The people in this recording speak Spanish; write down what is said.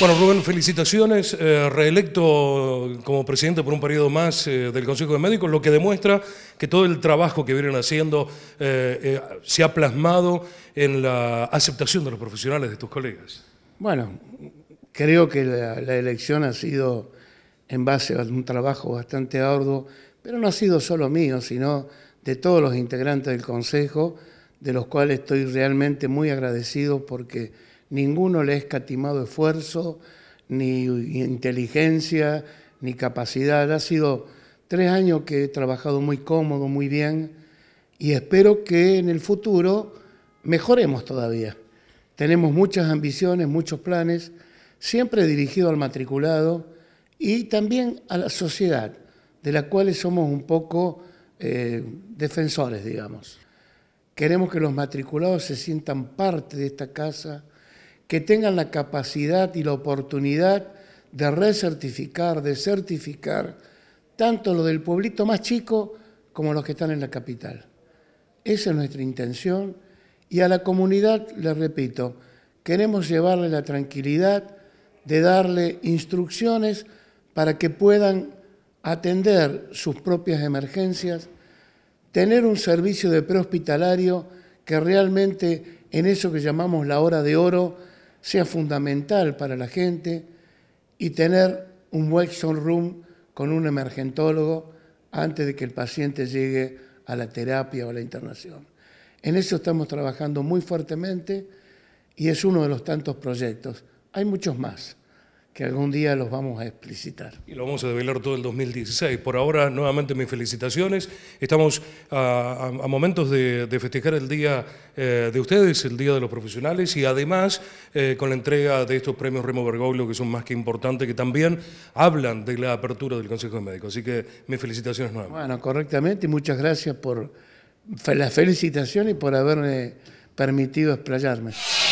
Bueno, Rubén, felicitaciones, eh, reelecto como presidente por un periodo más eh, del Consejo de Médicos, lo que demuestra que todo el trabajo que vienen haciendo eh, se ha plasmado en la aceptación de los profesionales de tus colegas. Bueno, creo que la, la elección ha sido en base a un trabajo bastante arduo, pero no ha sido solo mío, sino de todos los integrantes del Consejo, de los cuales estoy realmente muy agradecido porque ninguno le ha escatimado esfuerzo, ni inteligencia, ni capacidad. Ha sido tres años que he trabajado muy cómodo, muy bien, y espero que en el futuro mejoremos todavía. Tenemos muchas ambiciones, muchos planes, siempre dirigido al matriculado y también a la sociedad, de la cual somos un poco eh, defensores, digamos. Queremos que los matriculados se sientan parte de esta casa, que tengan la capacidad y la oportunidad de recertificar, de certificar, tanto lo del pueblito más chico como los que están en la capital. Esa es nuestra intención y a la comunidad, le repito, queremos llevarle la tranquilidad de darle instrucciones para que puedan atender sus propias emergencias, tener un servicio de prehospitalario que realmente en eso que llamamos la hora de oro sea fundamental para la gente y tener un workshop room con un emergentólogo antes de que el paciente llegue a la terapia o a la internación. En eso estamos trabajando muy fuertemente y es uno de los tantos proyectos. Hay muchos más que algún día los vamos a explicitar. Y lo vamos a develar todo el 2016. Por ahora, nuevamente mis felicitaciones. Estamos a, momentos de, festejar el día eh, de ustedes, el Día de los Profesionales, y además eh, con la entrega de estos premios Remo Bergoglio, que son más que importantes, que también hablan de la apertura del Consejo de Médicos. Así que mis felicitaciones nuevamente. Bueno, correctamente, y muchas gracias por las felicitaciones y por haberme permitido explayarme.